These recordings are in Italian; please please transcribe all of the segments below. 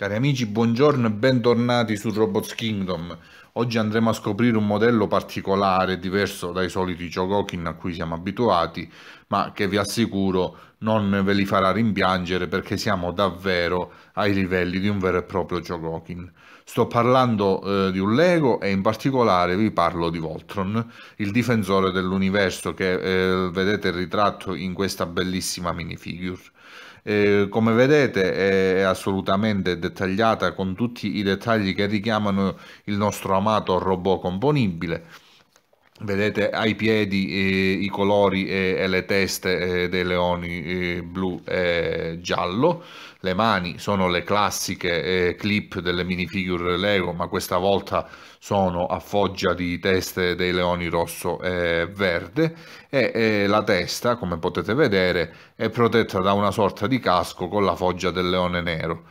Cari amici, buongiorno e bentornati su Robots Kingdom. Oggi andremo a scoprire un modello particolare, diverso dai soliti Chogokin a cui siamo abituati, ma che vi assicuro non ve li farà rimpiangere perché siamo davvero ai livelli di un vero e proprio Chogokin. Sto parlando eh, di un Lego e in particolare vi parlo di Voltron, il difensore dell'universo che eh, vedete ritratto in questa bellissima minifigure. Eh, come vedete è assolutamente dettagliata con tutti i dettagli che richiamano il nostro amato robot componibile vedete ai piedi eh, i colori e, eh, e le teste eh, dei leoni eh, blu e giallo le mani sono le classiche eh, clip delle minifigure Lego ma questa volta sono a foggia di teste dei leoni rosso e verde e eh, la testa come potete vedere è protetta da una sorta di casco con la foggia del leone nero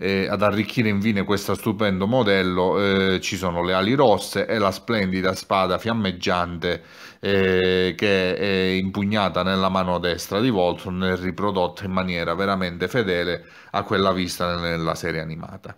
eh, ad arricchire infine questo stupendo modello eh, ci sono le ali rosse e la splendida spada fiammeggiante eh, che è impugnata nella mano destra di Voltron e riprodotta in maniera veramente fedele a quella vista nella serie animata.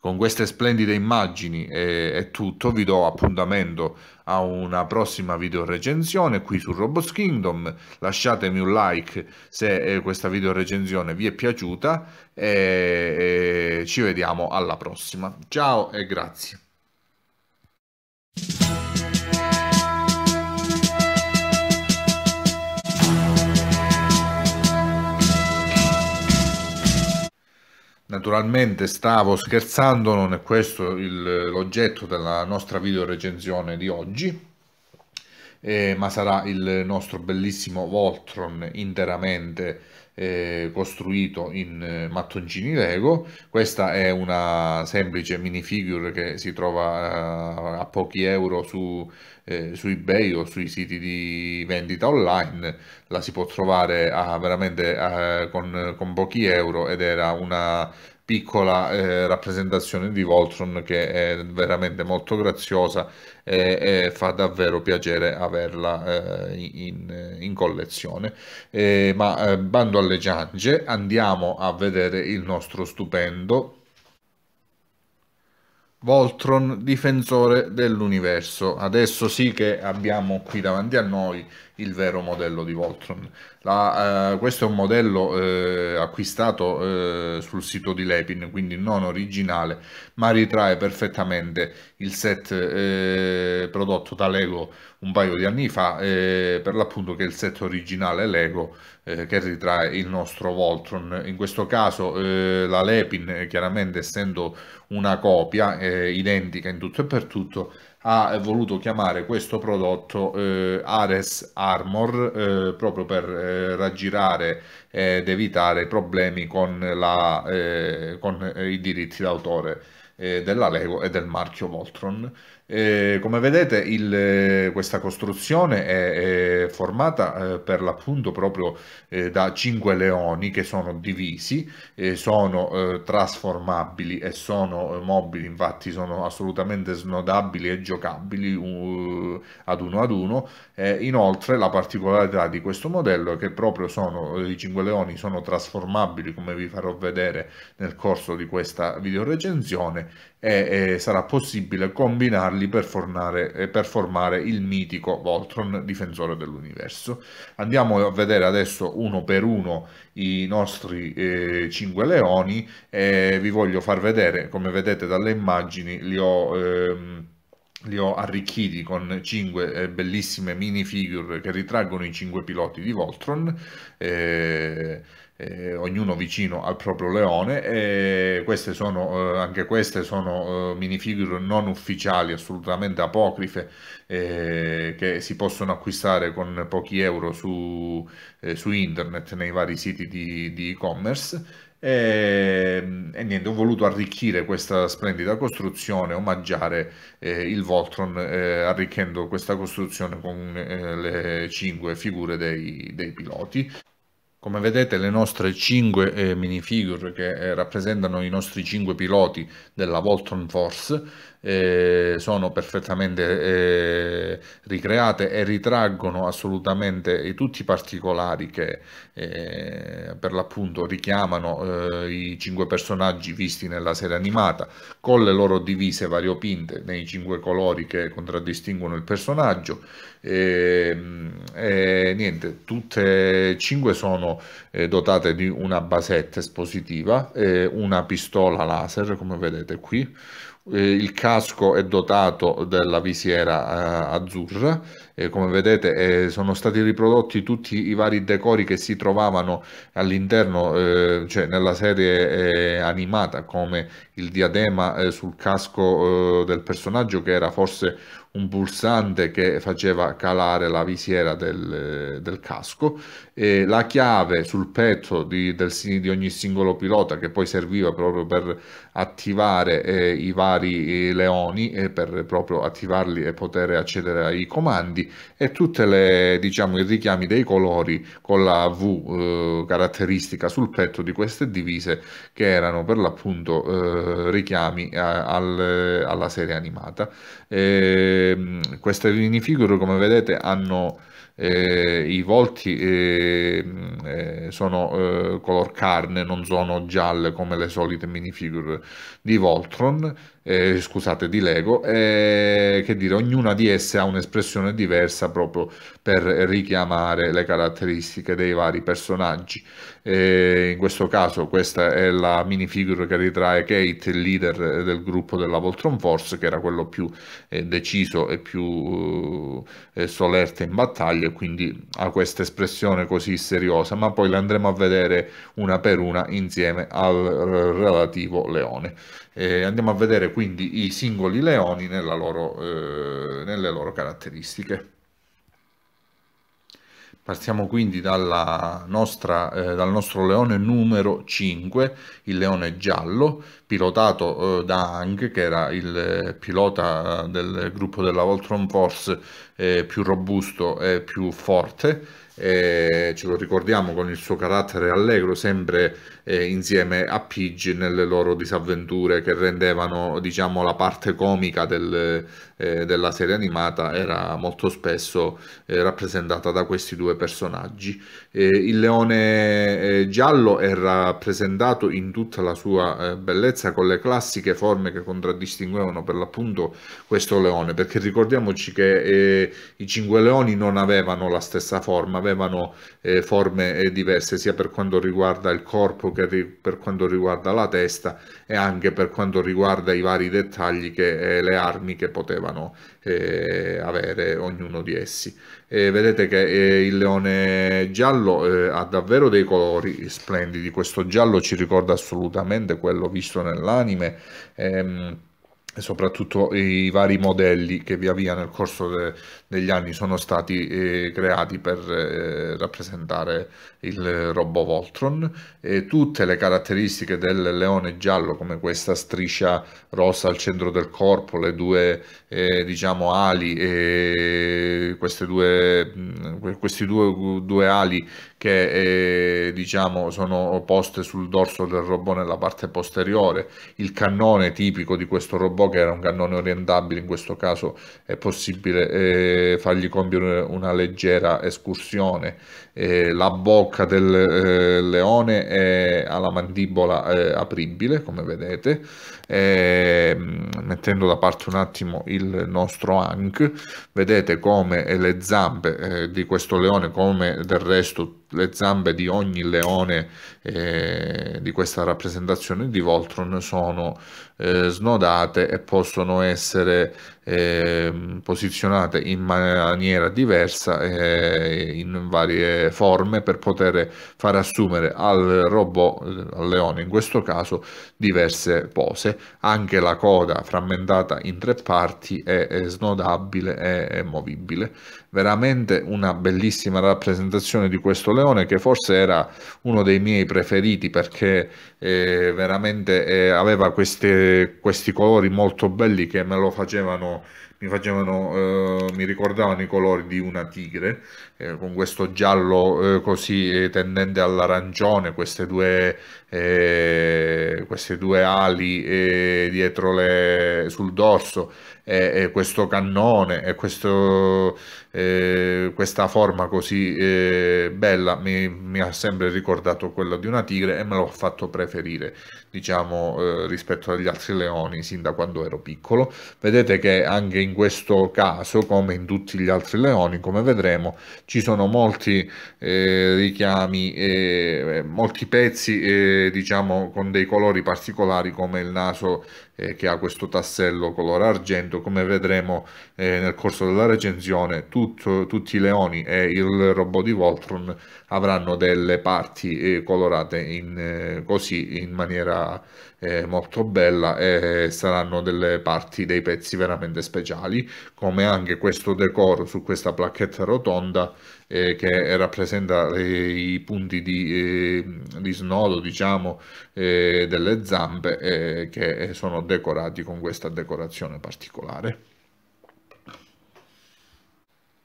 Con queste splendide immagini eh, è tutto, vi do appuntamento a una prossima video recensione qui su Robots Kingdom. Lasciatemi un like se eh, questa video recensione vi è piaciuta e ci vediamo alla prossima. Ciao e grazie. Naturalmente stavo scherzando, non è questo l'oggetto della nostra video recensione di oggi, eh, ma sarà il nostro bellissimo Voltron interamente eh, costruito in eh, mattoncini Lego. Questa è una semplice minifigure che si trova a, eh, a pochi euro su, eh, su eBay o sui siti di vendita online. La si può trovare a, ah, veramente a, eh, con, con pochi euro ed era una piccola eh, rappresentazione di Voltron che è veramente molto graziosa e, e fa davvero piacere averla eh, in, in, collezione. Eh, ma eh, bando alle giange, andiamo a vedere il nostro stupendo Voltron, difensore dell'universo. Adesso sì che abbiamo qui davanti a noi il vero modello di Voltron. La, eh, questo è un modello eh, acquistato eh, sul sito di Lepin, quindi non originale, ma ritrae perfettamente il set eh, prodotto da Lego un paio di anni fa, eh, per l'appunto che è il set originale Lego eh, che ritrae il nostro Voltron. In questo caso la Lepin, chiaramente essendo una copia eh, identica in tutto e per tutto, ha voluto chiamare questo prodotto eh, Ares Armor eh, proprio per eh, raggirare ed evitare problemi con, la, eh, con i diritti d'autore eh, della Lego e del marchio Voltron. Eh, come vedete il, eh, questa costruzione è, è formata eh, per l'appunto proprio eh, da cinque leoni che sono divisi, sono eh, trasformabili e sono eh, mobili, infatti sono assolutamente snodabili e giocabili uh, ad uno ad uno. inoltre la particolarità di questo modello è che proprio sono, i cinque leoni sono trasformabili come vi farò vedere nel corso di questa videorecensione e sarà possibile combinarli usarli per, fornare, eh, formare il mitico Voltron, difensore dell'universo. Andiamo a vedere adesso uno per uno i nostri eh, cinque leoni e vi voglio far vedere, come vedete dalle immagini, li ho... Ehm, li ho arricchiti con 5 eh, bellissime minifigure che ritraggono i 5 piloti di Voltron. Eh, eh, ognuno vicino al proprio leone e queste sono, eh, anche queste sono eh, minifigure non ufficiali assolutamente apocrife eh, che si possono acquistare con pochi euro su, eh, su internet nei vari siti di e-commerce e, e, niente, ho voluto arricchire questa splendida costruzione, omaggiare eh, il Voltron, eh, arricchendo questa costruzione con eh, le cinque figure dei, dei piloti. Come vedete le nostre 5 eh, minifigure che eh, rappresentano i nostri 5 piloti della Voltron Force eh, sono perfettamente eh, ricreate e ritraggono assolutamente tutti i particolari che eh, per l'appunto richiamano eh, i cinque personaggi visti nella serie animata con le loro divise variopinte nei cinque colori che contraddistinguono il personaggio ehm, e, niente tutte e cinque sono eh, dotate di una basetta espositiva eh, una pistola laser come vedete qui eh, il casco è dotato della visiera eh, azzurra, e eh, come vedete eh, sono stati riprodotti tutti i vari decori che si trovavano all'interno, eh, cioè nella serie animata, come il diadema sul casco del personaggio che era forse un pulsante che faceva calare la visiera del, del casco, e la chiave sul petto di, del, di, ogni singolo pilota che poi serviva proprio per attivare eh, i vari eh, leoni e per proprio attivarli e poter accedere ai comandi e tutti diciamo, i richiami dei colori con la V eh, caratteristica sul petto di queste divise che erano per l'appunto eh, richiami a, eh, al, alla serie animata. E, eh, Ehm, queste minifigure come vedete hanno eh, i volti eh, eh, sono eh, color carne, non sono gialle come le solite minifigure di Voltron, eh, scusate, di Lego, eh, che dire, ognuna di esse ha un'espressione diversa proprio per richiamare le caratteristiche dei vari personaggi. E in questo caso questa è la minifigura che ritrae Kate, il leader del gruppo della Voltron Force, che era quello più eh, deciso e più eh, solerte in battaglia, quindi ha questa espressione così seriosa, ma poi le andremo a vedere una per una insieme al eh, relativo leone. E andiamo a vedere quindi i singoli leoni loro, eh, nelle loro caratteristiche. Partiamo quindi nostra, eh, dal nostro leone numero 5, il leone giallo, pilotato eh, da Hank, che era il eh, pilota eh, del gruppo della Voltron Force eh, più robusto e più forte. Eh, ce lo ricordiamo con il suo carattere allegro, sempre eh, insieme a Pidge nelle loro disavventure che rendevano diciamo, la parte comica del, eh, della serie animata era molto spesso eh, rappresentata da questi due personaggi. Eh, il leone eh, giallo è rappresentato in tutta la sua eh, bellezza con le classiche forme che contraddistinguevano per l'appunto questo leone, perché ricordiamoci che i cinque leoni non avevano la stessa forma, avevano forme diverse sia per quanto riguarda il corpo che per quanto riguarda la testa e anche per quanto riguarda i vari dettagli e eh, le armi che potevano eh, avere ognuno di essi. E vedete che eh, il leone giallo eh, ha davvero dei colori splendidi, questo giallo ci ricorda assolutamente quello visto nell'anime. Ehm, e soprattutto i vari modelli che via via nel corso de degli anni sono stati eh, creati per eh, rappresentare il robot Voltron e tutte le caratteristiche del leone giallo come questa striscia rossa al centro del corpo, le due eh, diciamo ali e due, mm, questi due, due ali che eh, diciamo sono poste sul dorso del robot nella parte posteriore, il cannone tipico di questo robot che era un cannone orientabile, in questo caso è possibile eh, fargli compiere una leggera escursione, eh, la bocca del eh, leone è, ha la mandibola eh, apribile, come vedete, eh, mettendo da parte un attimo il nostro hank, vedete come le zampe eh, di questo leone, come del resto le zampe di ogni leone eh, di questa rappresentazione di Voltron sono eh, snodate e possono essere eh, posizionate in maniera diversa eh, in varie forme per poter far assumere al robot, al leone in questo caso, diverse pose. Anche la coda frammentata in tre parti è, è snodabile e movibile. Veramente una bellissima rappresentazione di questo leone che forse era uno dei miei preferiti perché eh, veramente eh, aveva queste questi colori molto belli che me lo facevano, mi, facevano, eh, mi ricordavano i colori di una tigre, eh, con questo giallo eh, così tendente all'arancione, queste due eh, queste due ali eh, dietro le, sul dorso e eh, questo cannone e questa forma così bella mi, mi, ha sempre ricordato quella di una tigre e me l'ho fatto preferire diciamo eh, rispetto agli altri leoni sin da quando ero piccolo vedete che anche in questo caso come in tutti gli altri leoni come vedremo ci sono molti eh, richiami molti pezzi diciamo con dei colori particolari come il naso eh, che ha questo tassello color argento come vedremo eh, nel corso della recensione tutto, tutti i leoni e il robot di Voltron avranno delle parti eh, colorate in, eh, così in maniera eh, molto bella e saranno delle parti dei pezzi veramente speciali come anche questo decoro su questa placchetta rotonda eh, che rappresenta eh, i punti di, eh, di snodo diciamo, eh, delle zampe che sono decorati con questa decorazione particolare.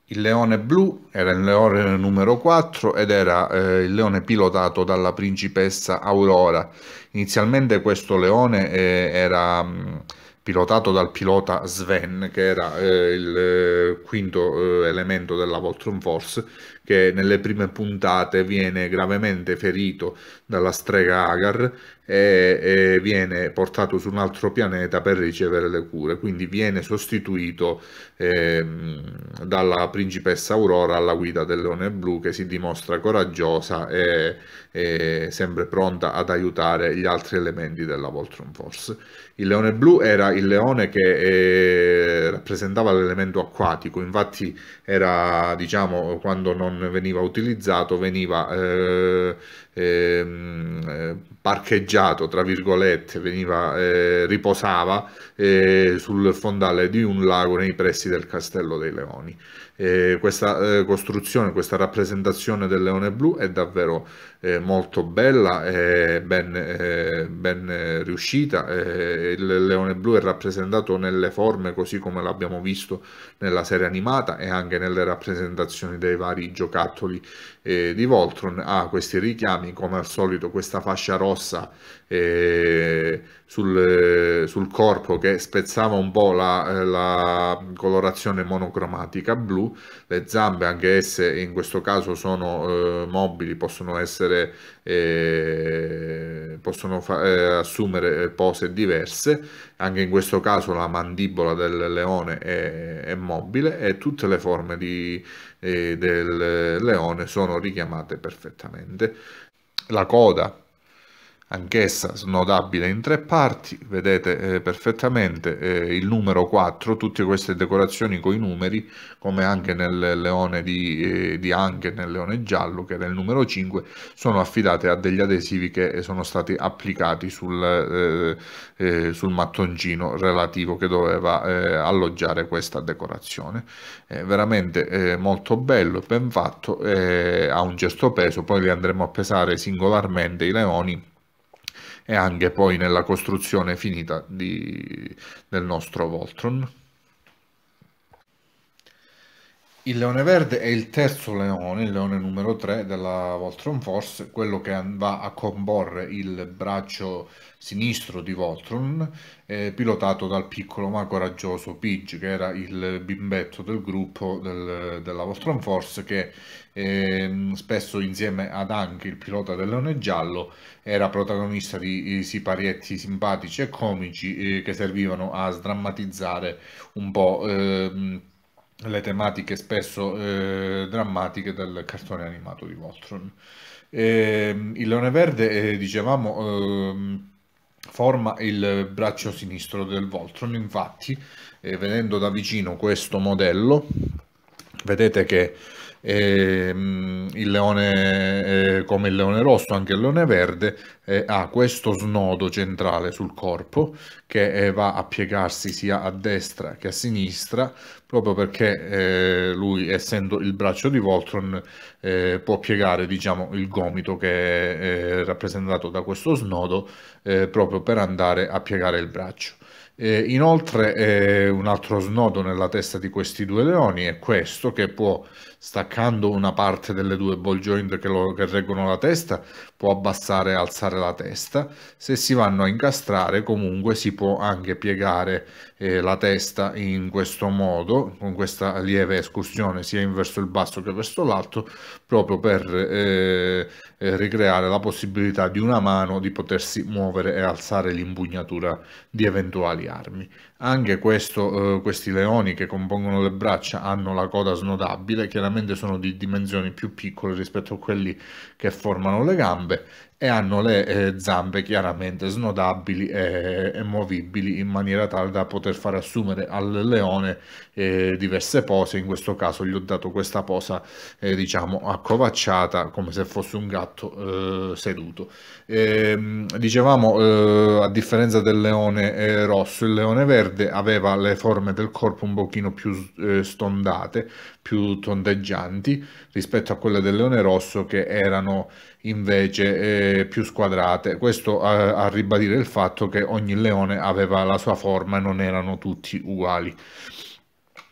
Il leone blu era il leone numero 4 ed era eh, il leone pilotato dalla principessa Aurora. Inizialmente questo leone eh, era... Mh, mm, pilotato dal pilota Sven, che era eh, il eh, quinto eh, elemento della Voltron Force, che nelle prime puntate viene gravemente ferito dalla strega Agar e, e viene portato su un altro pianeta per ricevere le cure, quindi viene sostituito eh, dalla principessa Aurora alla guida del leone blu che si dimostra coraggiosa e, e sempre pronta ad aiutare gli altri elementi della Voltron Force. Il leone blu era il leone che eh, rappresentava l'elemento acquatico, infatti era diciamo quando non non veniva utilizzato, veniva eh, eh, parcheggiato, tra virgolette, veniva, eh, riposava eh, sul fondale di un lago nei pressi del Castello dei Leoni. Eh, questa eh, costruzione, questa rappresentazione del leone blu è davvero eh, molto bella e ben, eh, ben riuscita. il leone blu è rappresentato nelle forme così come l'abbiamo visto nella serie animata e anche nelle rappresentazioni dei vari giocattoli eh, di Voltron. Ha questi richiami, come al solito, questa fascia rossa eh, sul, sul, corpo che spezzava un po' la, la colorazione monocromatica blu. Le zampe, anche esse in questo caso, sono eh, mobili, possono essere essere, eh, possono fa- eh, assumere eh, pose diverse, anche in questo caso la mandibola del leone è, è mobile e tutte le forme di, eh, del leone sono richiamate perfettamente. La coda anch'essa snodabile in tre parti, vedete eh, perfettamente eh, il numero 4, tutte queste decorazioni con i numeri, come anche nel leone di, eh, di Anche, nel leone giallo, che era il numero 5, sono affidate a degli adesivi che sono stati applicati sul, eh, eh, sul mattoncino relativo che doveva eh, alloggiare questa decorazione. È veramente molto bello, ben fatto, ha un gesto peso, poi li andremo a pesare singolarmente i leoni e anche poi nella costruzione finita di, del nostro Voltron. Il leone verde è il terzo leone, il leone numero 3 della Voltron Force, quello che va a comporre il braccio sinistro di Voltron, eh, pilotato dal piccolo ma coraggioso Pidge, che era il bimbetto del gruppo del, della Voltron Force, che eh, spesso insieme ad anche il pilota del leone giallo, era protagonista di, di siparietti simpatici e comici eh, che servivano a sdrammatizzare un po' ehm, le tematiche spesso eh, drammatiche del cartone animato di Voltron. Eh, il Leone Verde, eh, dicevamo, ehm, forma il braccio sinistro del Voltron, infatti eh, vedendo da vicino questo modello vedete che Ehm, il leone eh, come il leone rosso, anche il leone verde, eh, ha questo snodo centrale sul corpo che eh, va a piegarsi sia a destra che a sinistra, proprio perché lui, essendo il braccio di Voltron, può piegare diciamo, il gomito che è rappresentato da questo snodo proprio per andare a piegare il braccio. Eh, inoltre eh, un altro snodo nella testa di questi due leoni è questo che può staccando una parte delle due ball joint che, lo, che reggono la testa, può abbassare e alzare la testa. Se si vanno a incastrare comunque si può anche piegare eh, la testa in questo modo, con questa lieve escursione sia in verso il basso che verso l'alto, proprio per eh, eh ricreare la possibilità di una mano di potersi muovere e alzare l'impugnatura di eventuali armi. Anche questo, eh, questi leoni che compongono le braccia hanno la coda snodabile, chiaramente generalmente sono di dimensioni più piccole rispetto a quelli che formano le gambe e hanno le eh, zampe chiaramente snodabili e, e, movibili in maniera tale da poter far assumere al leone eh, diverse pose, in questo caso gli ho dato questa posa eh, diciamo accovacciata come se fosse un gatto eh, seduto. E, ehm, dicevamo eh, a differenza del leone eh, rosso, il leone verde aveva le forme del corpo un pochino più stondate, più tondeggianti rispetto a quelle del leone rosso che erano invece eh, più squadrate. Questo a, a, ribadire il fatto che ogni leone aveva la sua forma e non erano tutti uguali.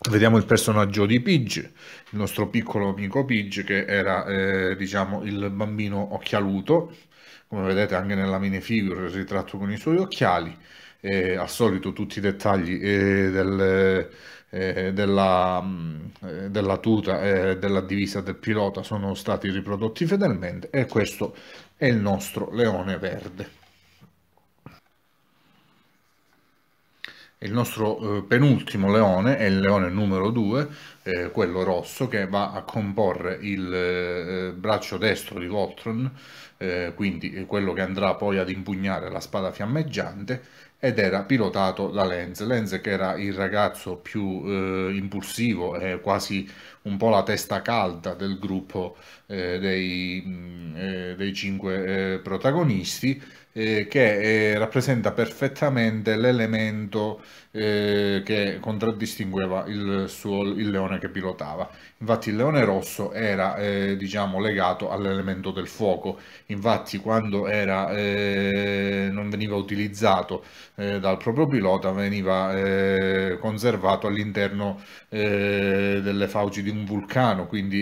Vediamo il personaggio di Pidge, il nostro piccolo amico Pidge che era eh, diciamo il bambino occhialuto, come vedete anche nella minifigure ritratto con i suoi occhiali, eh, al solito tutti i dettagli eh, del eh, della, mm, eh, della, tuta e eh, della divisa del pilota sono stati riprodotti fedelmente e questo è il nostro leone verde. Il nostro penultimo leone è il leone numero 2, eh, quello rosso, che va a comporre il eh, braccio destro di Voltron, eh, quindi quello che andrà poi ad impugnare la spada fiammeggiante, ed era pilotato da Lenz. Lenz che era il ragazzo più eh, impulsivo e eh, quasi un po' la testa calda del gruppo eh, dei, mh, mm, eh, dei, cinque eh, protagonisti, che rappresenta perfettamente l'elemento eh, che contraddistingueva il, suo, il, leone che pilotava. Infatti il leone rosso era eh, diciamo, legato all'elemento del fuoco, infatti quando era, eh, non veniva utilizzato eh, dal proprio pilota veniva eh, conservato all'interno eh, delle fauci di un vulcano, quindi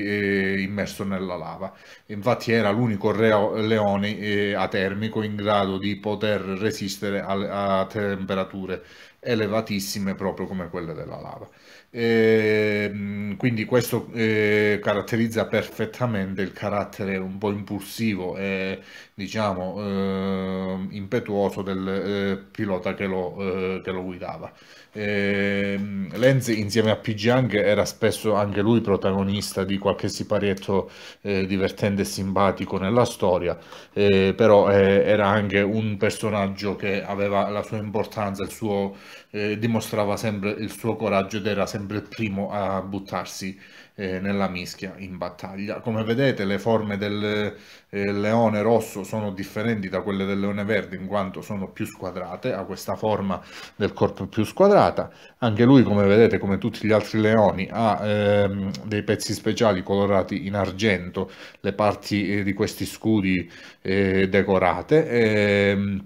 immerso nella lava. Infatti era l'unico leone atermico in grado di poter resistere a, a temperature elevatissime proprio come quelle della lava. E, ehm, quindi questo eh, caratterizza perfettamente il carattere un po' impulsivo e diciamo eh, impetuoso del eh, pilota che lo, eh, che lo guidava. Eh, Lenz insieme a PG Young era spesso anche lui protagonista di qualche siparietto eh, divertente e simpatico nella storia, eh, però eh, era anche un personaggio che aveva la sua importanza, il suo, eh, dimostrava sempre il suo coraggio ed era sempre il primo a buttarsi eh, nella mischia in battaglia. Come vedete le forme del eh, leone rosso sono differenti da quelle del leone verde in quanto sono più squadrate, ha questa forma del corpo più squadrata. Anche lui come vedete come tutti gli altri leoni ha ehm, dei pezzi speciali colorati in argento, le parti eh, di questi scudi eh, decorate. Ehm,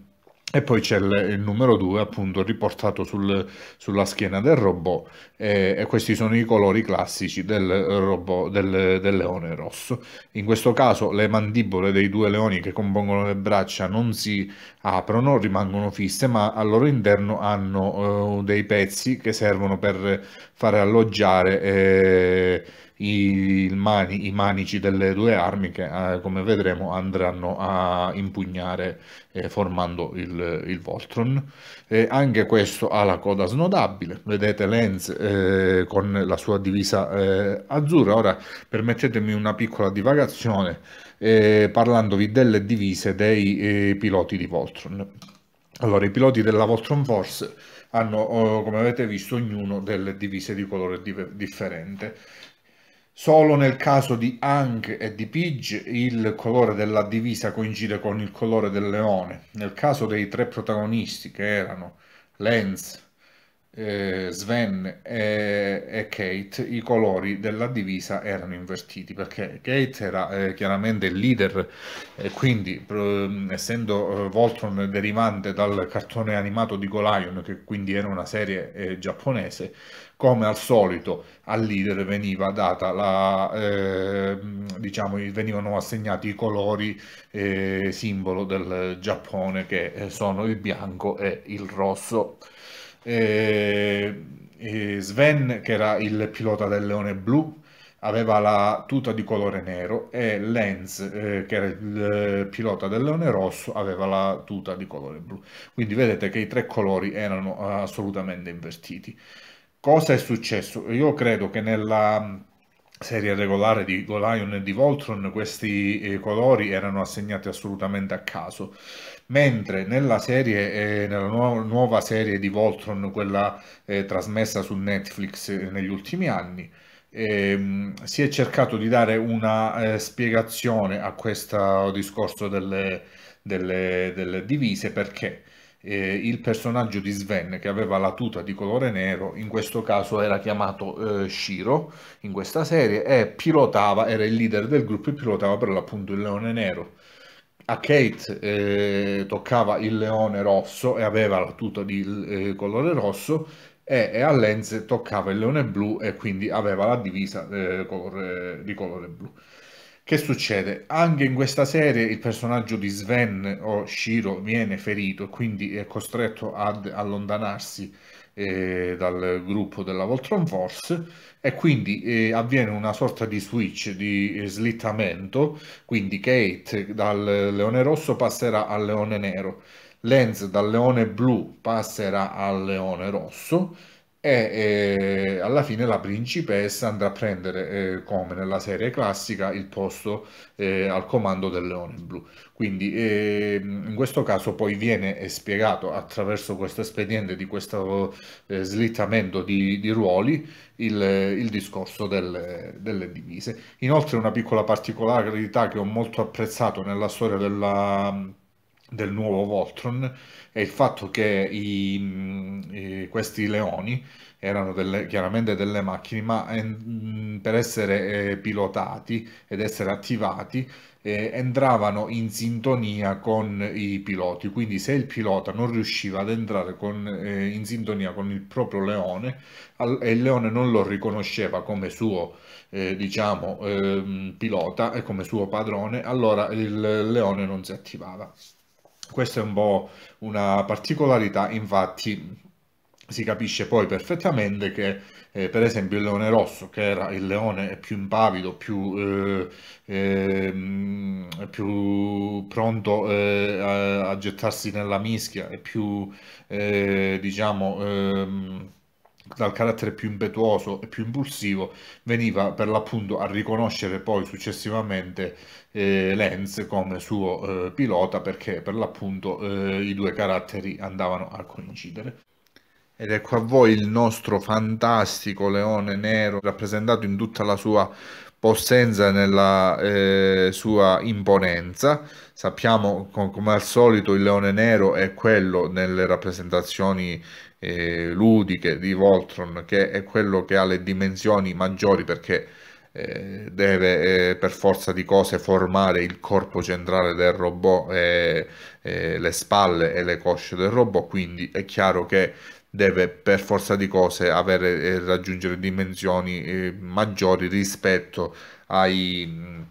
e poi c'è il, il numero 2, appunto, riportato sul, sulla schiena del robot, e, e, questi sono i colori classici del, robot, del, del, leone rosso. In questo caso le mandibole dei due leoni che compongono le braccia non si aprono, rimangono fisse, ma al loro interno hanno eh, dei pezzi che servono per fare alloggiare. Eh, i, mani, i manici delle due armi che, eh, come vedremo, andranno a impugnare eh, formando il, il Voltron. E anche questo ha la coda snodabile, vedete Lenz eh, con la sua divisa eh, azzurra. Ora permettetemi una piccola divagazione eh, parlandovi delle divise dei piloti di Voltron. Allora, i piloti della Voltron Force hanno, oh, come avete visto, ognuno delle divise di colore differente. Solo nel caso di Ankh e di Pidge il colore della divisa coincide con il colore del leone. Nel caso dei tre protagonisti, che erano Lenz, eh, Sven e, e, Kate i colori della divisa erano invertiti perché Kate era eh, chiaramente il leader e quindi eh, essendo Voltron derivante dal cartone animato di Golion che quindi era una serie eh, giapponese come al solito al leader veniva data la, eh, diciamo venivano assegnati i colori eh, simbolo del Giappone che sono il bianco e il rosso e, e Sven, che era il pilota del leone blu, aveva la tuta di colore nero e Lenz, eh, che era il eh, pilota del leone rosso, aveva la tuta di colore blu. Quindi vedete che i tre colori erano eh, assolutamente invertiti. Cosa è successo? Io credo che nella mm, serie regolare di Golion e di Voltron questi eh, colori erano assegnati assolutamente a caso mentre nella serie, eh, nella nu- nuova serie di Voltron, quella eh, trasmessa su Netflix eh, negli ultimi anni, ehm, si è cercato di dare una eh, spiegazione a questo discorso delle, delle, delle divise perché eh, il personaggio di Sven che aveva la tuta di colore nero, in questo caso era chiamato eh, Shiro in questa serie e pilotava, era il leader del gruppo e pilotava per l'appunto il leone nero a Kate eh, toccava il leone rosso e aveva la tuta di eh, colore rosso e, e, a Lenz toccava il leone blu e quindi aveva la divisa eh, colore, di colore blu. Che succede? Anche in questa serie il personaggio di Sven o Shiro viene ferito e quindi è costretto ad allontanarsi eh, dal gruppo della Voltron Force e quindi eh, avviene una sorta di switch, di eh, slittamento, quindi Kate dal leone rosso passerà al leone nero, Lenz dal leone blu passerà al leone rosso, e eh, alla fine la principessa andrà a prendere, eh, come nella serie classica, il posto eh, al comando del leone blu. Quindi ehm, in questo caso poi viene spiegato attraverso questo espediente di questo eh, slittamento di, di ruoli il, il discorso del, delle divise. Inoltre una piccola particolarità che ho molto apprezzato nella storia della del nuovo Voltron è il fatto che i, mm, i, questi leoni erano delle, chiaramente delle macchine, ma en, eh, mm, per essere eh, pilotati ed essere attivati eh, entravano in sintonia con i piloti. Quindi se il pilota non riusciva ad entrare con, eh, in sintonia con il proprio leone al, e il leone non lo riconosceva come suo eh, diciamo, ehm, pilota e come suo padrone, allora il leone non si attivava. Questa è un po' una particolarità, infatti si capisce poi perfettamente che eh, per esempio il leone rosso, che era il leone più impavido, più, eh, eh, più pronto eh, a, a, gettarsi nella mischia e più, eh, diciamo, ehm, dal carattere più impetuoso e più impulsivo, veniva per l'appunto a riconoscere poi successivamente eh, Lenz come suo eh, pilota perché per l'appunto eh, i due caratteri andavano a coincidere. Ed ecco a voi il nostro fantastico leone nero rappresentato in tutta la sua possenza, nella eh, sua imponenza. Sappiamo come al solito il leone nero è quello nelle rappresentazioni eh, ludiche di Voltron, che è quello che ha le dimensioni maggiori perché eh, deve eh, per forza di cose formare il corpo centrale del robot, eh, eh, le spalle e le cosce del robot, quindi è chiaro che deve per forza di cose avere, eh, raggiungere dimensioni maggiori rispetto ai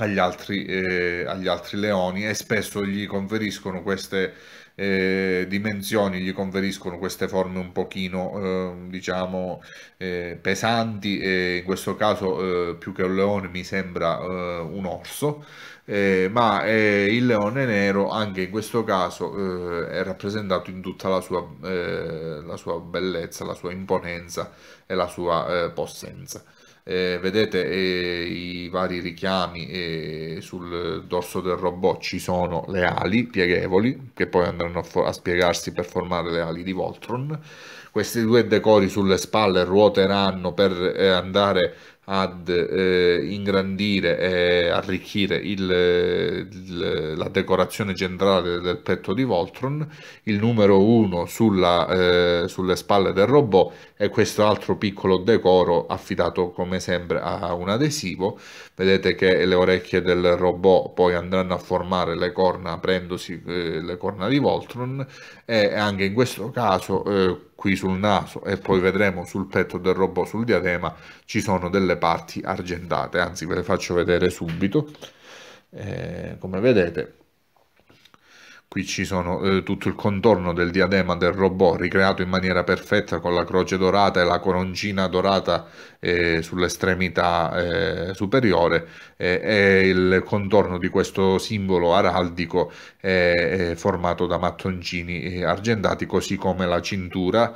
agli altri, eh, agli altri leoni e spesso gli conferiscono queste eh, dimensioni gli conferiscono queste forme un pochino, eh, diciamo, eh, pesanti e in questo caso eh, più che un leone mi sembra eh, un orso. Eh, ma il leone nero anche in questo caso è rappresentato in tutta la sua, la sua, bellezza, la sua imponenza e la sua possenza eh, vedete eh, i vari richiami eh, sul dorso del robot ci sono le ali pieghevoli che poi andranno a, a spiegarsi per formare le ali di Voltron questi due decori sulle spalle ruoteranno per eh, andare ad eh, ingrandire e arricchire il, il, la decorazione generale del petto di Voltron, il numero 1 eh, sulle spalle del robot e questo altro piccolo decoro affidato come sempre a un adesivo. Vedete che le orecchie del robot poi andranno a formare le corna aprendosi eh, le corna di Voltron e anche in questo caso eh, qui sul naso e poi vedremo sul petto del robot, sul diadema, ci sono delle parti argentate, anzi ve le faccio vedere subito. Eh, come vedete Qui ci sono eh, tutto il contorno del diadema del robot ricreato in maniera perfetta con la croce dorata e la coroncina dorata eh, sull'estremità eh, superiore e eh, il contorno di questo simbolo araldico eh, è, formato da mattoncini eh, argentati così come la cintura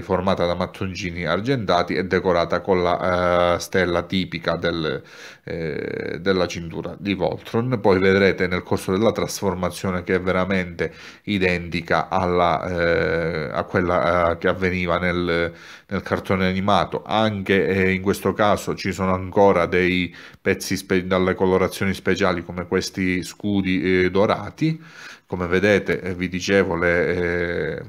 formata da mattoncini argentati e decorata con la stella tipica del, della cintura di Voltron. Poi vedrete nel corso della trasformazione che è veramente identica alla, eh, a quella eh, che avveniva nel, nel, cartone animato. Anche eh, in questo caso ci sono ancora dei pezzi spe- dalle colorazioni speciali come questi scudi eh, dorati. Come vedete, eh, vi dicevo, le eh,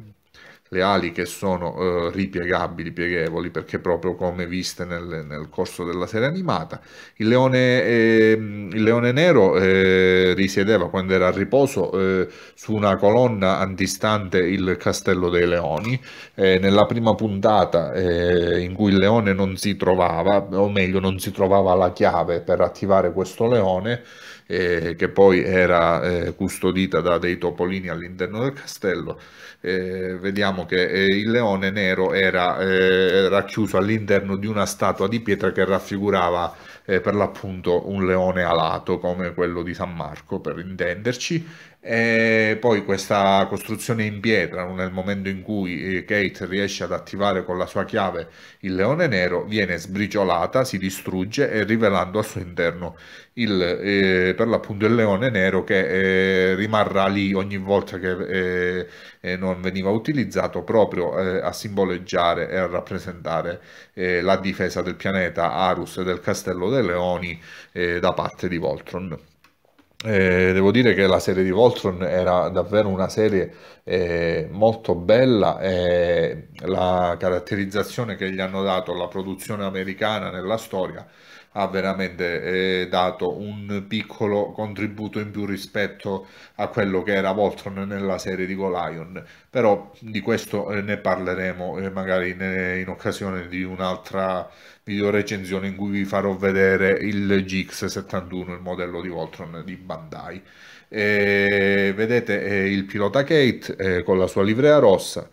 le ali che sono eh, ripiegabili, pieghevoli, perché proprio come viste nel, nel corso della serie animata. Il leone, eh, il leone nero eh, risiedeva quando era a riposo eh, su una colonna antistante il castello dei leoni. Eh, nella prima puntata eh, in cui il leone non si trovava, o meglio non si trovava la chiave per attivare questo leone, eh, che poi era eh, custodita da dei topolini all'interno del castello, eh, vediamo che eh, il leone nero era eh, racchiuso all'interno di una statua di pietra che raffigurava eh, per l'appunto un leone alato come quello di San Marco per intenderci e poi questa costruzione in pietra, nel momento in cui eh, Kate riesce ad attivare con la sua chiave il leone nero, viene sbriciolata, si distrugge e eh, rivelando al suo interno il, eh, per l'appunto il leone nero che eh, rimarrà lì ogni volta che eh, eh non veniva utilizzato proprio a simboleggiare e a rappresentare la difesa del pianeta Arus e del castello dei leoni da parte di Voltron. Eh, devo dire che la serie di Voltron era davvero una serie eh, molto bella e la caratterizzazione che gli hanno dato la produzione americana nella storia ha veramente eh, dato un piccolo contributo in più rispetto a quello che era Voltron nella serie di Golion però di questo eh, ne parleremo eh, magari ne, in occasione di un'altra video recensione in cui vi farò vedere il GX71 il modello di Voltron di Bandai eh, vedete eh, il pilota Kate eh, con la sua livrea rossa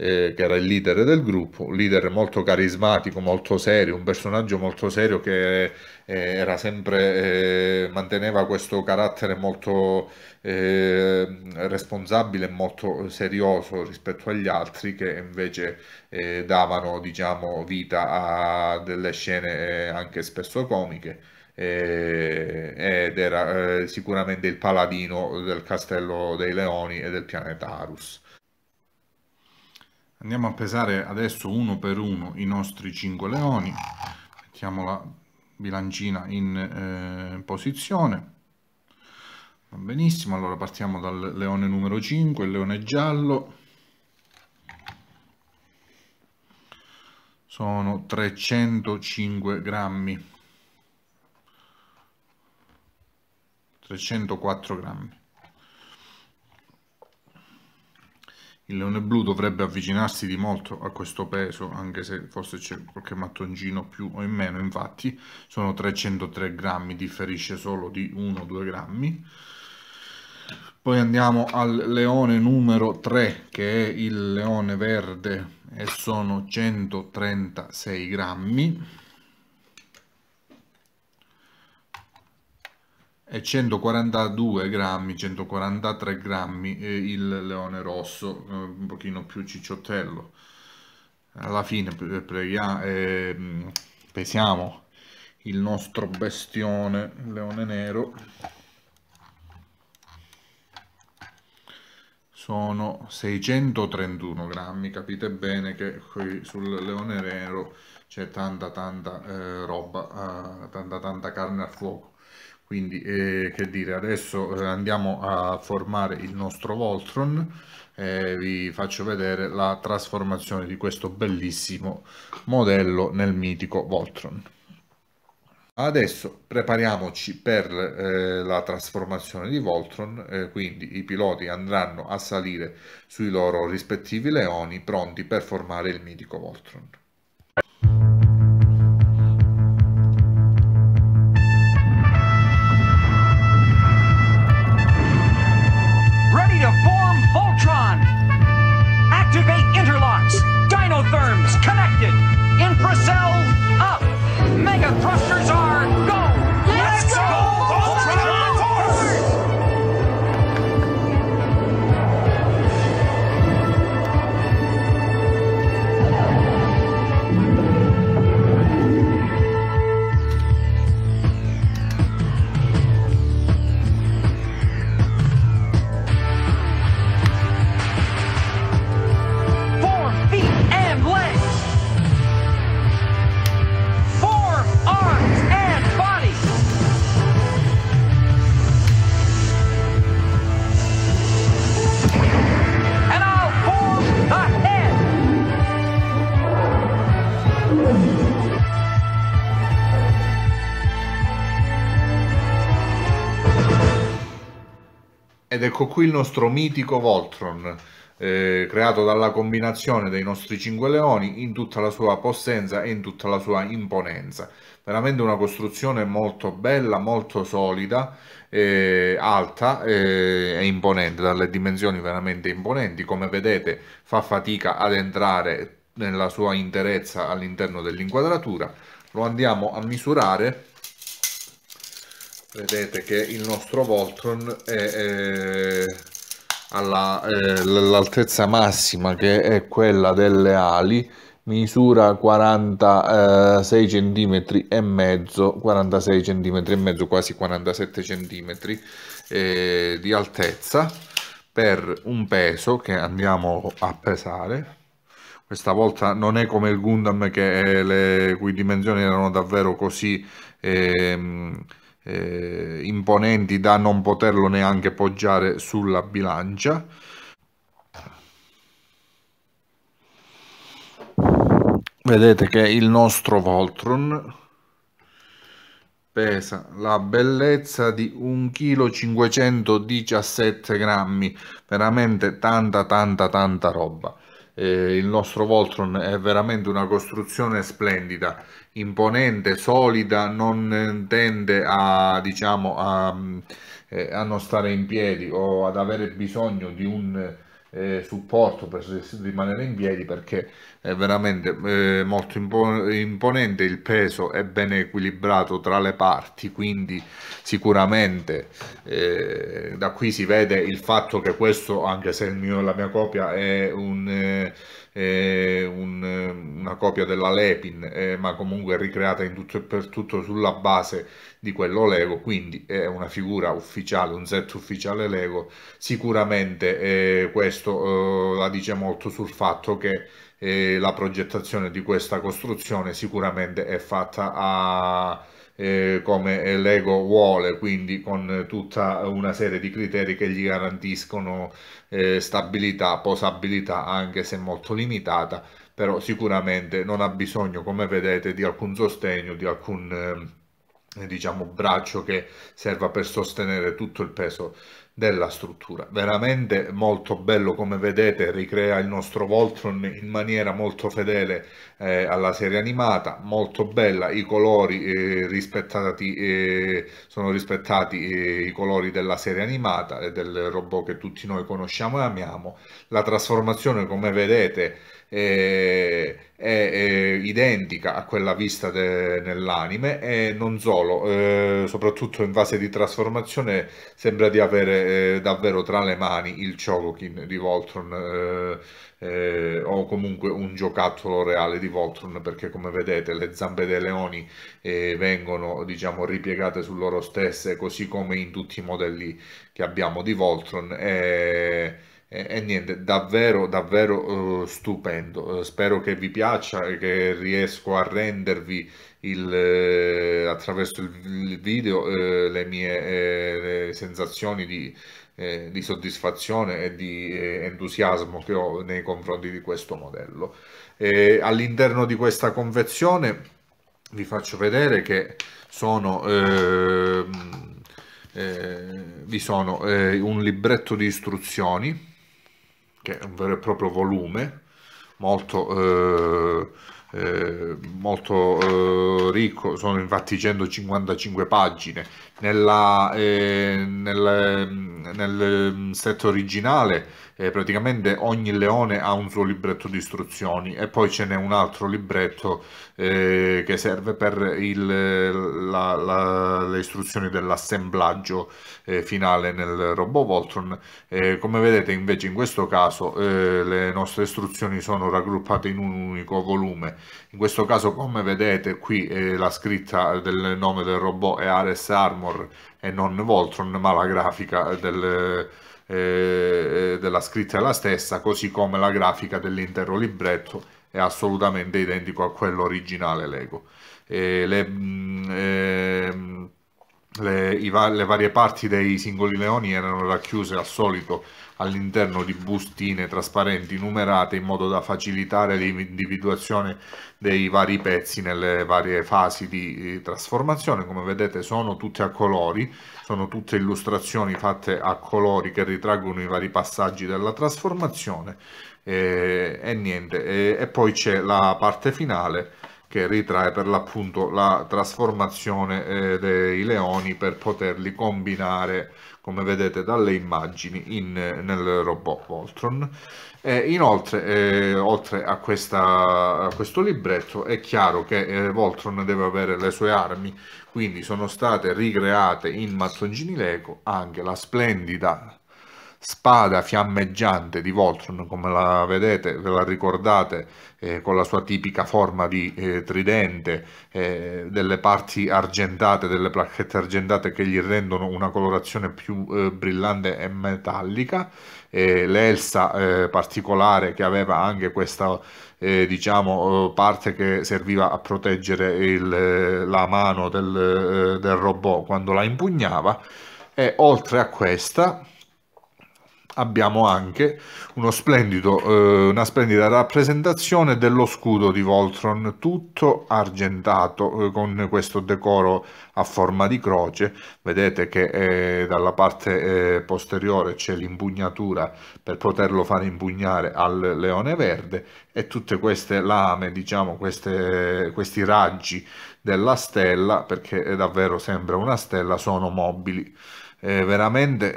eh, che era il leader del gruppo, un leader molto carismatico, molto serio, un personaggio molto serio che eh, era sempre, eh, manteneva questo carattere molto eh, responsabile e molto serioso rispetto agli altri che invece eh, davano diciamo, vita a delle scene eh, anche spesso comiche ed era sicuramente il paladino del castello dei leoni e del pianeta Arus. Andiamo a pesare adesso uno per uno i nostri 5 leoni. Mettiamo la bilancina in eh, posizione. Va benissimo, allora partiamo dal leone numero 5, il leone giallo. Sono 305 grammi. 304 grammi. Il leone blu dovrebbe avvicinarsi di molto a questo peso, anche se forse c'è qualche mattoncino più o in meno, infatti sono 303 grammi, differisce solo di 1-2 grammi. Poi andiamo al leone numero 3, che è il leone verde, e sono 136 grammi e 142 grammi, 143 grammi eh, il leone rosso, eh, un pochino più cicciottello. Alla fine preghiamo, eh, pesiamo il nostro bestione leone nero. Sono 631 grammi, capite bene che qui sul leone nero c'è tanta tanta eh, roba, eh, tanta tanta carne al fuoco. Quindi, eh, che dire, adesso eh, andiamo a formare il nostro Voltron e eh, vi faccio vedere la trasformazione di questo bellissimo modello nel mitico Voltron. Adesso prepariamoci per eh, la trasformazione di Voltron, eh, quindi i piloti andranno a salire sui loro rispettivi leoni pronti per formare il mitico Voltron. Ed ecco qui il nostro mitico Voltron, eh, creato dalla combinazione dei nostri cinque leoni in tutta la sua possenza e in tutta la sua imponenza. Veramente una costruzione molto bella, molto solida, eh, alta eh, e imponente, dalle dimensioni veramente imponenti. Come vedete fa fatica ad entrare nella sua interezza all'interno dell'inquadratura. Lo andiamo a misurare vedete che il nostro Voltron è, è all'altezza massima che è quella delle ali misura 46 eh, cm e mezzo 46 cm e mezzo quasi 47 cm eh, di altezza per un peso che andiamo a pesare questa volta non è come il Gundam che le cui dimensioni erano davvero così ehm, eh, imponenti da non poterlo neanche poggiare sulla bilancia. Vedete che il nostro Voltron pesa la bellezza di 1,517 grammi, veramente tanta tanta tanta roba eh, il nostro Voltron è veramente una costruzione splendida, imponente, solida, non tende a, diciamo, a, eh, a non stare in piedi o ad avere bisogno di un eh, supporto per rimanere in piedi perché è veramente eh, molto impo imponente il peso è ben equilibrato tra le parti quindi sicuramente eh, da qui si vede il fatto che questo anche se mio, la mia copia è un eh, eh, un, una copia della Lepin, eh, ma comunque ricreata in tutto e per tutto sulla base di quello Lego, quindi è una figura ufficiale, un set ufficiale Lego. Sicuramente eh, questo eh, la dice molto sul fatto che eh, la progettazione di questa costruzione sicuramente è fatta a eh, come l'ego vuole, quindi con tutta una serie di criteri che gli garantiscono eh, stabilità, posabilità, anche se molto limitata, però sicuramente non ha bisogno, come vedete, di alcun sostegno, di alcun... Eh, diciamo braccio che serva per sostenere tutto il peso della struttura. Veramente molto bello come vedete, ricrea il nostro Voltron in maniera molto fedele eh, alla serie animata, molto bella, i colori eh, rispettati, eh, sono rispettati eh, i colori della serie animata e del robot che tutti noi conosciamo e amiamo. La trasformazione come vedete è, eh, è, è, identica a quella vista nell'anime e non solo, eh, soprattutto in fase di trasformazione sembra di avere eh, davvero tra le mani il Chogokin di Voltron eh, eh, o comunque un giocattolo reale di Voltron perché come vedete le zampe dei leoni eh, vengono diciamo ripiegate su loro stesse così come in tutti i modelli che abbiamo di Voltron e, e niente, davvero, davvero uh, stupendo. Uh, spero che vi piaccia e che riesco a rendervi il, uh, attraverso il, il video le mie le sensazioni di, eh, di soddisfazione e di eh, entusiasmo che ho nei confronti di questo modello. Eh, all'interno di questa confezione vi faccio vedere che sono, ehm, vi sono un libretto di istruzioni che è un vero e proprio volume, molto, eh, eh, molto eh, ricco, sono infatti 155 pagine, nella, eh, nel, nel, mm, set originale eh, praticamente ogni leone ha un suo libretto di istruzioni e poi ce n'è un altro libretto eh, che serve per il, la, la, le istruzioni dell'assemblaggio eh, finale nel robot Voltron. Eh, come vedete invece in questo caso eh, le nostre istruzioni sono raggruppate in un unico volume. In questo caso come vedete qui la scritta del nome del robot è Ares Armor Namor e non Voltron, ma la grafica del, eh, eh, della scritta è la stessa, così come la grafica dell'intero libretto è assolutamente identico a quello originale Lego. Eh, le, eh, le, va le varie parti dei singoli leoni erano racchiuse al solito all'interno di bustine trasparenti numerate in modo da facilitare l'individuazione dei vari pezzi nelle varie fasi di eh, trasformazione. Come vedete sono tutte a colori, sono tutte illustrazioni fatte a colori che ritraggono i vari passaggi della trasformazione e, e niente. E, e poi c'è la parte finale che ritrae per l'appunto la trasformazione eh, dei leoni per poterli combinare come vedete dalle immagini in, nel robot Voltron. E inoltre, eh, oltre a, questa, a, questo libretto, è chiaro che eh, Voltron deve avere le sue armi, quindi sono state ricreate in mattoncini Lego anche la splendida spada fiammeggiante di Voltron, come la vedete, ve la ricordate, eh, con la sua tipica forma di eh, tridente, eh, delle parti argentate, delle placchette argentate che gli rendono una colorazione più eh, brillante e metallica, l'Elsa eh, particolare che aveva anche questa eh, diciamo, parte che serviva a proteggere il, la mano del, del robot quando la impugnava, e oltre a questa abbiamo anche splendido, eh, una splendida rappresentazione dello scudo di Voltron, tutto argentato eh, con questo decoro a forma di croce. Vedete che eh, dalla parte eh, posteriore c'è l'impugnatura per poterlo fare impugnare al leone verde e tutte queste lame, diciamo, queste, questi raggi della stella, perché eh, davvero sembra una stella, sono mobili. Eh, veramente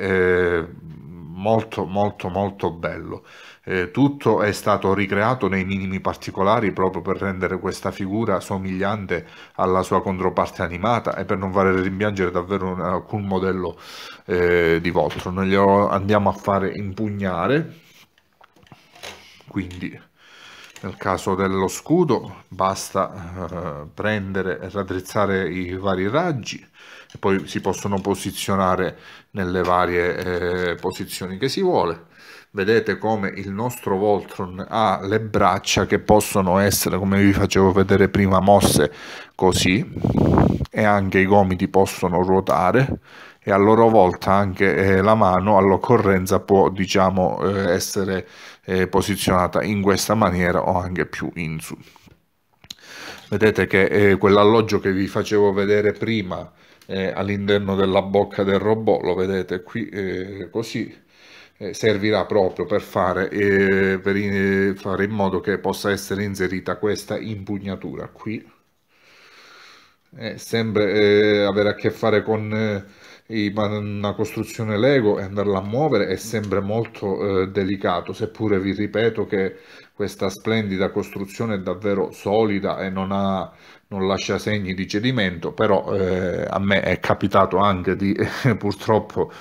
molto molto molto bello. Eh, tutto è stato ricreato nei minimi particolari proprio per rendere questa figura somigliante alla sua controparte animata e per non fare rimpiangere davvero alcun modello eh, di Voltron. Glielo andiamo a fare impugnare, quindi nel caso dello scudo basta eh, prendere e raddrizzare i vari raggi e poi si possono posizionare nelle varie eh, posizioni che si vuole. Vedete come il nostro Voltron ha le braccia che possono essere, come vi facevo vedere prima, mosse così e anche i gomiti possono ruotare e a loro volta anche eh, la mano all'occorrenza può diciamo eh, essere eh, posizionata in questa maniera o anche più in su. Vedete che eh, quell'alloggio che vi facevo vedere prima eh, all'interno della bocca del robot, lo vedete qui eh, così, servirà proprio per, fare, eh, per in, fare, in, modo che possa essere inserita questa impugnatura qui eh, sempre eh, avere a che fare con una costruzione Lego e andarla a muovere è sempre molto eh, delicato, seppure vi ripeto che questa splendida costruzione è davvero solida e non, ha, non lascia segni di cedimento, però eh, a me è capitato anche di eh, purtroppo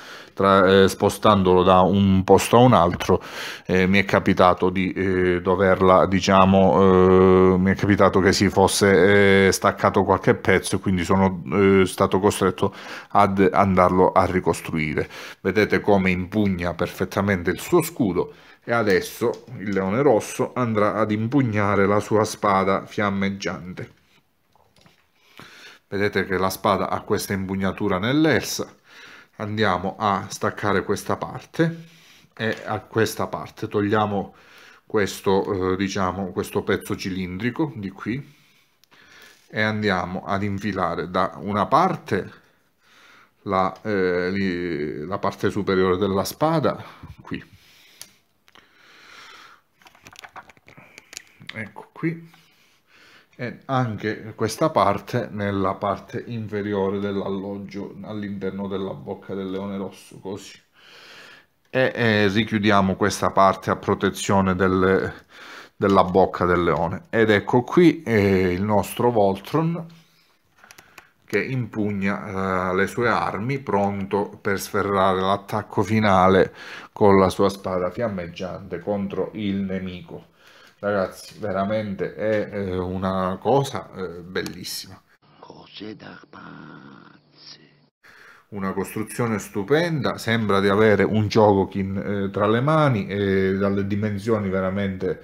tra, eh, spostandolo da un posto a un altro, eh, mi è capitato di eh, doverla, diciamo, eh, mi è capitato che si fosse eh, staccato qualche pezzo e quindi sono eh, stato costretto ad andarlo a ricostruire. Vedete come impugna perfettamente il suo scudo e adesso il leone rosso andrà ad impugnare la sua spada fiammeggiante. Vedete che la spada ha questa impugnatura nell'ersa andiamo a staccare questa parte e a questa parte togliamo questo eh, diciamo questo pezzo cilindrico di qui e andiamo ad infilare da una parte la, eh, li, la parte superiore della spada qui ecco qui e anche questa parte nella parte inferiore dell'alloggio all'interno della bocca del leone rosso così e, e richiudiamo questa parte a protezione del, della bocca del leone ed ecco qui eh, il nostro Voltron che impugna eh, le sue armi pronto per sferrare l'attacco finale con la sua spada fiammeggiante contro il nemico Ragazzi, veramente è eh, una cosa eh, bellissima. Cose da pazzi. Una costruzione stupenda, sembra di avere un gioco eh, tra le mani e dalle dimensioni veramente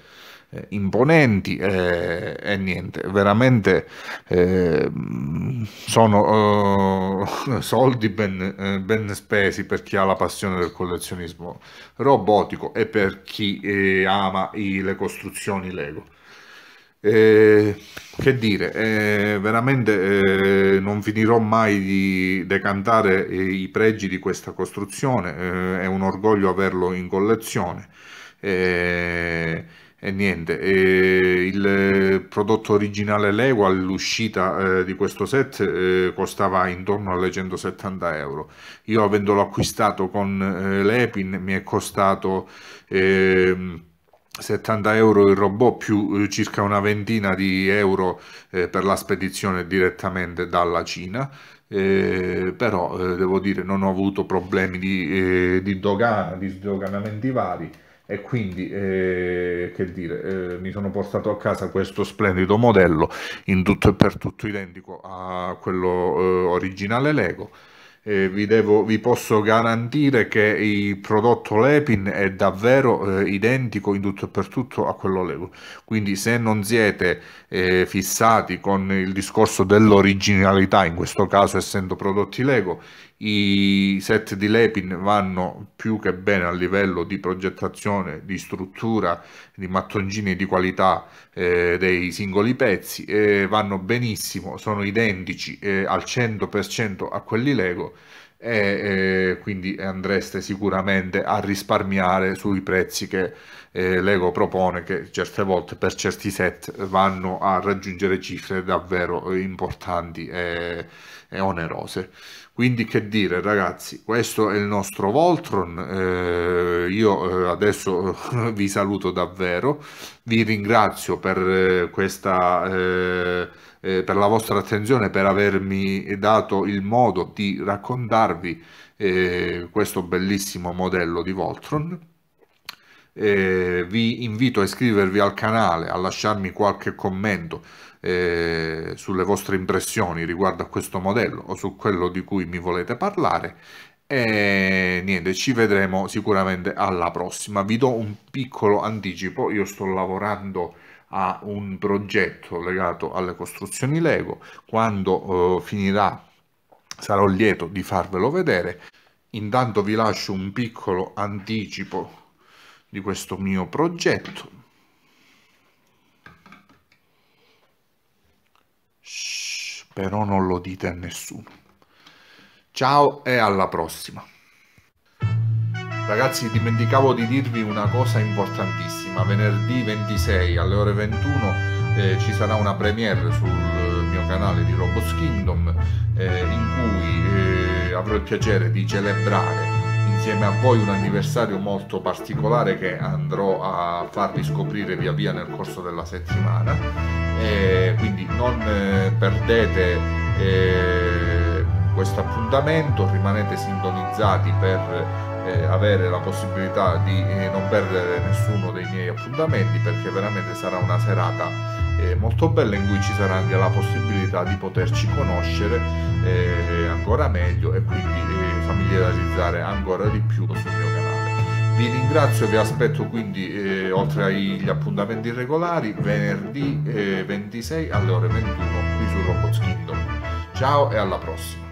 eh, imponenti e, eh, e, niente, veramente eh, sono eh, soldi ben, eh, ben, spesi per chi ha la passione del collezionismo robotico e per chi eh, ama i, le costruzioni Lego. Eh, che dire, eh, veramente eh, non finirò mai di decantare i pregi di questa costruzione, è un orgoglio averlo in collezione. E niente, e il eh, prodotto originale Lego all'uscita eh, di questo set eh, costava intorno alle 170 euro. Io avendolo acquistato con eh, l'Epin mi è costato 70 ehm, euro il robot più eh, circa una ventina di euro eh, per la spedizione direttamente dalla Cina. Eh, però devo dire non ho avuto problemi di, di dogana, di sdoganamenti vari e quindi eh, che dire, eh, mi sono portato a casa questo splendido modello in tutto e per tutto identico a quello eh, originale Lego. Vi, devo, vi, posso garantire che il prodotto Lepin è davvero eh, identico in tutto e per tutto a quello Lego. Quindi se non siete eh, fissati con il discorso dell'originalità, in questo caso essendo prodotti Lego, i set di Lepin vanno più che bene a livello di progettazione, di struttura, di mattoncini di qualità eh, dei singoli pezzi, eh, vanno benissimo, sono identici eh, al 100% a quelli Lego e quindi andreste sicuramente a risparmiare sui prezzi che eh, Lego propone che certe volte per certi set vanno a raggiungere cifre davvero importanti e, e onerose. Quindi che dire ragazzi, questo è il nostro Voltron, eh, io eh, adesso vi saluto davvero, vi ringrazio per, eh, questa, eh, eh, per la vostra attenzione, per avermi dato il modo di raccontarvi eh, questo bellissimo modello di Voltron. vi invito a iscrivervi al canale, a lasciarmi qualche commento, eh, sulle vostre impressioni riguardo a questo modello o su quello di cui mi volete parlare e niente ci vedremo sicuramente alla prossima vi do un piccolo anticipo io sto lavorando a un progetto legato alle costruzioni lego quando eh, finirà sarò lieto di farvelo vedere intanto vi lascio un piccolo anticipo di questo mio progetto però non lo dite a nessuno. Ciao e alla prossima. Ragazzi, dimenticavo di dirvi una cosa importantissima. Venerdì 26 alle ore 21 eh, ci sarà una premiere sul mio canale di Robots Kingdom eh, in cui eh, avrò il piacere di celebrare insieme a voi un anniversario molto particolare che andrò a farvi scoprire via via nel corso della settimana eh, quindi non eh, perdete eh, questo appuntamento, rimanete sintonizzati per eh, avere la possibilità di eh, non perdere nessuno dei miei appuntamenti perché veramente sarà una serata molto bella in cui ci sarà anche la possibilità di poterci conoscere ancora meglio e quindi familiarizzare ancora di più sul mio canale vi ringrazio vi aspetto quindi eh, oltre agli appuntamenti regolari venerdì eh, 26 alle ore 21 qui su Robot Kingdom ciao e alla prossima